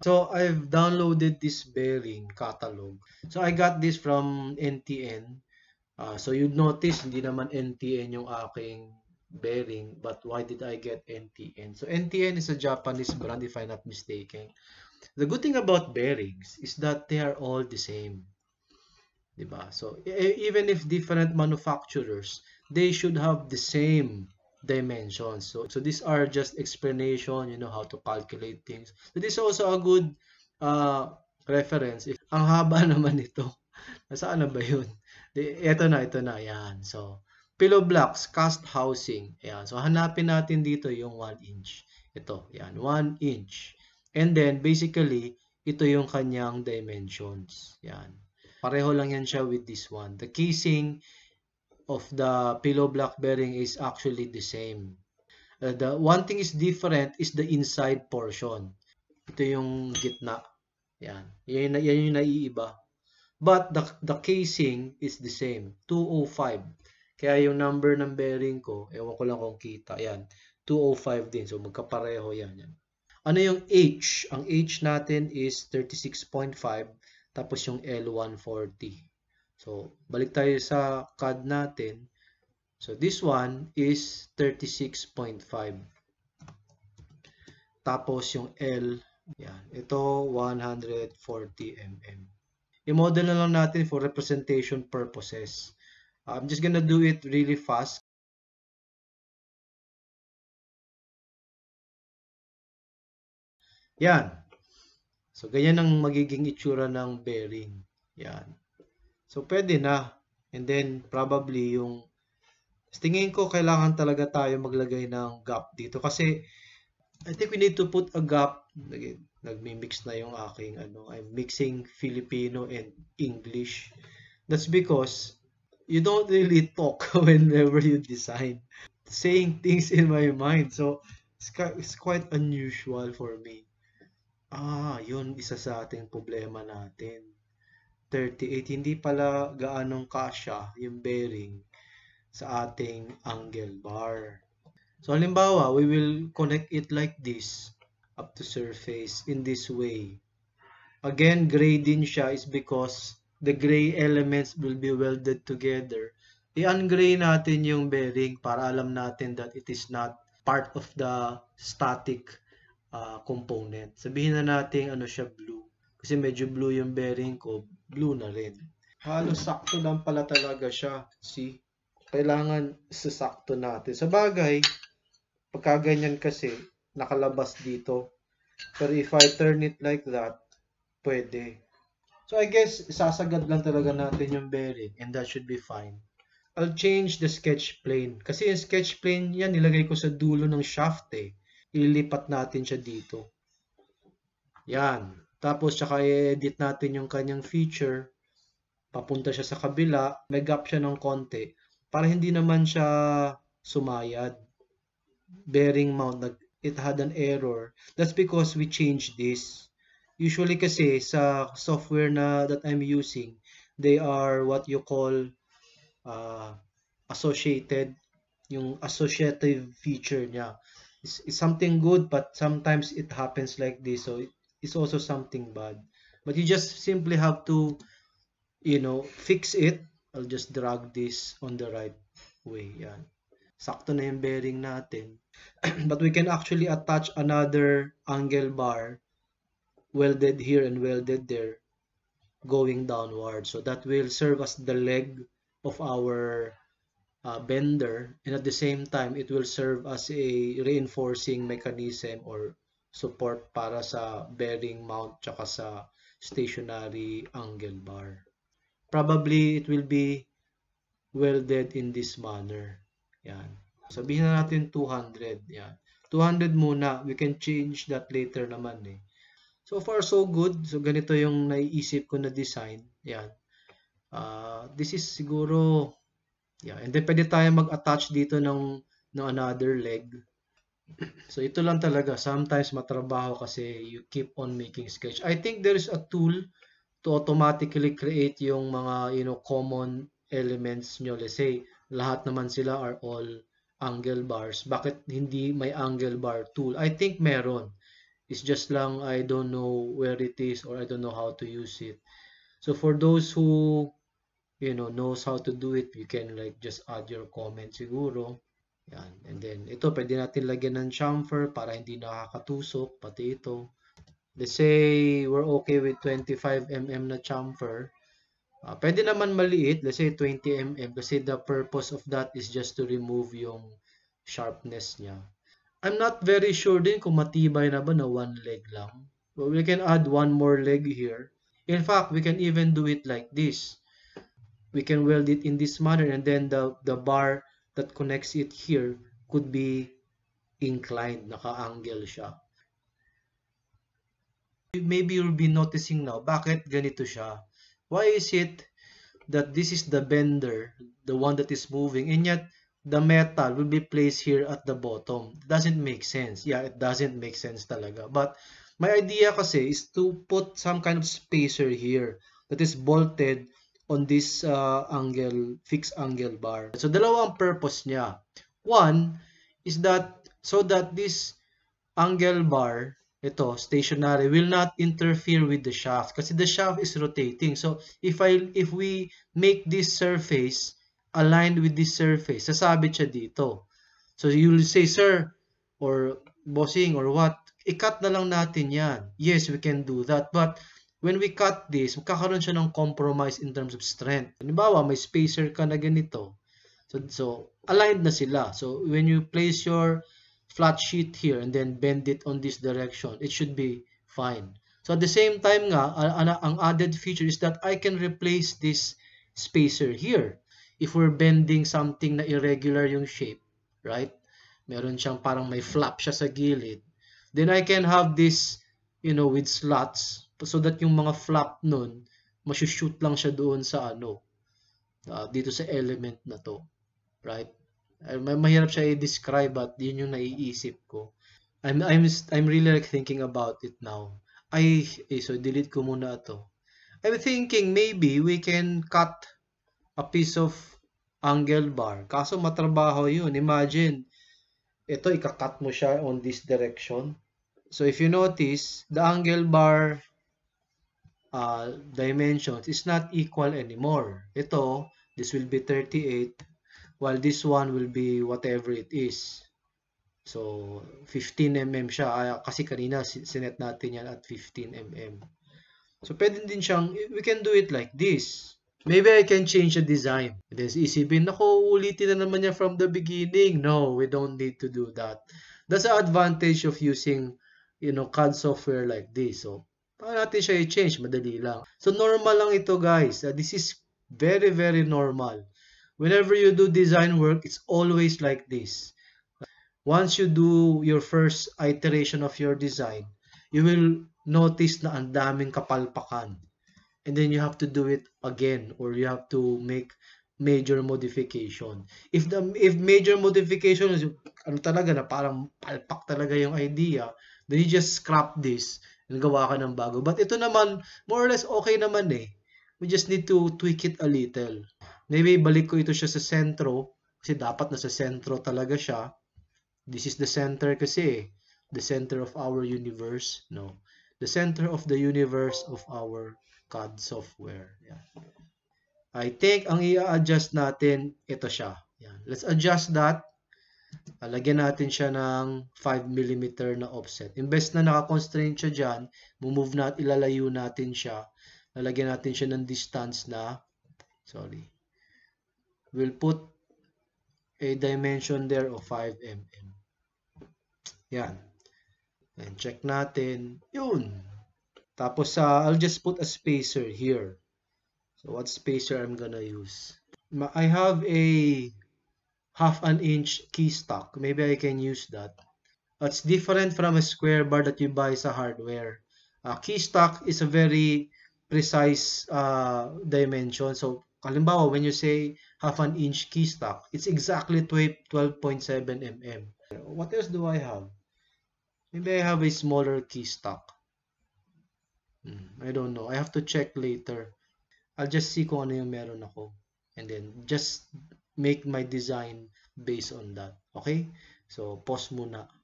So I've downloaded this bearing catalog. So I got this from NTN. Uh, ah, so you'd notice hindi naman NTN yung aking bearing but why did I get NTN? So NTN is a Japanese brand if I'm not mistaken. The good thing about bearings is that they are all the same. Diba? So e-, even if different manufacturers, they should have the same dimensions. So, so these are just explanation, you know, how to calculate things. So this is also a good uh, reference. If, ang haba naman ito. Nasaan na ba yun? Di, ito na, ito na. Yan. So, pillow blocks, cast housing. Ayan. So, hanapin natin dito yung 1 inch. Ito. Ayan. 1 inch. And then, basically, ito yung kanyang dimensions. Yan. Pareho lang yan siya with this one. The casing of the pillow block bearing is actually the same. Uh, the one thing is different is the inside portion. Ito yung gitna. Yan. Yan, yung, yan yung naiiba. But the, the casing is the same. 205. Kaya yung number ng bearing ko, ewan ko lang kung kita. Yan. 205 din. So magkapareho yan. yan. Ano yung H? Ang H natin is 36.5 tapos yung L140. So, balik tayo sa CAD natin. So, this one is 36.5. Tapos, yung L, yan. Ito, 140 mm. I-model na lang natin for representation purposes. Uh, I'm just gonna do it really fast Yan. So, ganyan ang magiging itsura ng bearing. Yan. So, pwede na. And then, probably yung tingin ko kailangan talaga tayo maglagay ng gap dito kasi I think we need to put a gap. Nagmi-mix na yung aking ano, I'm mixing Filipino and English. That's because you don't really talk whenever you design. Saying things in my mind. So, it's quite unusual for me. Ah, yun isa sa ating problema natin 38. Hindi pala gaanong kasya yung bearing sa ating angle bar. So halimbawa, we will connect it like this up to surface in this way. Again, gray din siya is because the gray elements will be welded together. I-ungray natin yung bearing para alam natin that it is not part of the static uh, component. Sabihin na natin ano siya blue. Kasi medyo blue yung bearing ko, blue na rin. Halos sakto lang pala talaga siya. See? Kailangan sasakto natin. Sa bagay, pagkaganyan kasi, nakalabas dito. Pero if I turn it like that, pwede. So I guess, sasagad lang talaga natin yung bearing and that should be fine. I'll change the sketch plane. Kasi yung sketch plane, yan nilagay ko sa dulo ng shaft eh. Ililipat natin siya dito. Yan. Tapos, tsaka i-edit natin yung kanyang feature. Papunta siya sa kabila. May gap siya ng konti. Para hindi naman siya sumayad. Bearing mount, it had an error. That's because we changed this. Usually kasi sa software na that I'm using, they are what you call uh, associated yung associative feature niya. It's, it's something good but sometimes it happens like this so it, is also something bad. But you just simply have to, you know, fix it. I'll just drag this on the right way. Yan. Sakto na yung bearing natin. but we can actually attach another angle bar welded here and welded there going downward. So that will serve as the leg of our uh, bender and at the same time it will serve as a reinforcing mechanism or support para sa bearing mount tsaka sa stationary angle bar. Probably it will be welded in this manner. Yan. Sabihin na natin 200. Yan. 200 muna. We can change that later naman eh. So far so good. So ganito yung naiisip ko na design. Yan. Uh, this is siguro yeah, and then pwede tayo mag-attach dito ng, ng another leg So ito lang talaga, sometimes matrabaho kasi you keep on making sketch. I think there is a tool to automatically create yung mga you know common elements nyo. Let's say, lahat naman sila are all angle bars. Bakit hindi may angle bar tool? I think meron. It's just lang I don't know where it is or I don't know how to use it. So for those who you know knows how to do it, you can like just add your comment siguro. Yan. And then, ito, pwede natin lagyan ng chamfer para hindi nakakatusok, pati ito. Let's say, we're okay with 25mm na chamfer. Uh, pwede naman maliit, let's say 20mm, kasi the purpose of that is just to remove yung sharpness niya. I'm not very sure din kung matibay na ba na one leg lang. But we can add one more leg here. In fact, we can even do it like this. We can weld it in this manner and then the, the bar that connects it here could be inclined, naka-angle siya. Maybe you'll be noticing now, bakit ganito siya? Why is it that this is the bender, the one that is moving, and yet the metal will be placed here at the bottom? doesn't make sense. Yeah, it doesn't make sense talaga. But my idea kasi is to put some kind of spacer here that is bolted on this uh, angle, fixed angle bar. So, dalawa ang purpose niya. One is that so that this angle bar, ito, stationary, will not interfere with the shaft kasi the shaft is rotating. So, if, I, if we make this surface aligned with this surface, sasabit siya dito. So, you'll say, sir, or bossing, or what, i-cut na lang natin yan. Yes, we can do that. But, when we cut this, magkakaroon siya ng compromise in terms of strength. Halimbawa, may spacer ka na ganito. So, so aligned na sila. So, when you place your flat sheet here and then bend it on this direction, it should be fine. So, at the same time nga, ang added feature is that I can replace this spacer here. If we're bending something na irregular yung shape, right? Meron siyang parang may flap siya sa gilid. Then I can have this, you know, with slots so that yung mga flap nun, masushoot lang siya doon sa ano, uh, dito sa element na to. Right? Ah, mahirap siya i-describe but yun yung naiisip ko. I'm, I'm, I'm really like thinking about it now. Ay, eh, so delete ko muna ito. I'm thinking maybe we can cut a piece of angle bar. Kaso matrabaho yun. Imagine, ito, ikakat mo siya on this direction. So if you notice, the angle bar uh, dimensions is not equal anymore. Ito, this will be 38 while this one will be whatever it is. So, 15mm siya ah, kasi kanina sinet natin yan at 15mm. So, pwede din siyang, we can do it like this. Maybe I can change the design. Then isipin, nako, ulitin na naman niya from the beginning. No, we don't need to do that. That's the advantage of using, you know, CAD software like this. So, Paano natin siya i-change? Madali lang. So, normal lang ito guys. Uh, this is very, very normal. Whenever you do design work, it's always like this. Once you do your first iteration of your design, you will notice na ang daming kapalpakan. And then you have to do it again or you have to make major modification. If the if major modification is ano talaga na parang palpak talaga yung idea, then you just scrap this Nagawa ka ng bago. But ito naman, more or less okay naman eh. We just need to tweak it a little. Maybe balik ko ito siya sa sentro. Kasi dapat nasa sentro talaga siya. This is the center kasi eh. The center of our universe. No. The center of the universe of our CAD software. Yeah. I think ang i-adjust natin, ito siya. Yeah. Let's adjust that lagyan natin siya ng 5 mm na offset. Imbes na naka-constraint siya diyan, mo move na at ilalayo natin siya. Lalagyan natin siya ng distance na, sorry, we'll put a dimension there of 5 mm. Yan. And check natin. Yun. Tapos, uh, I'll just put a spacer here. So, what spacer I'm gonna use? I have a half an inch key stock. Maybe I can use that. That's different from a square bar that you buy a hardware. A uh, key stock is a very precise uh, dimension. So, halimbawa, when you say half an inch key stock, it's exactly 12.7 mm. What else do I have? Maybe I have a smaller key stock. Hmm, I don't know. I have to check later. I'll just see kung ano yung meron ako. And then, just make my design based on that. Okay? So, pause muna.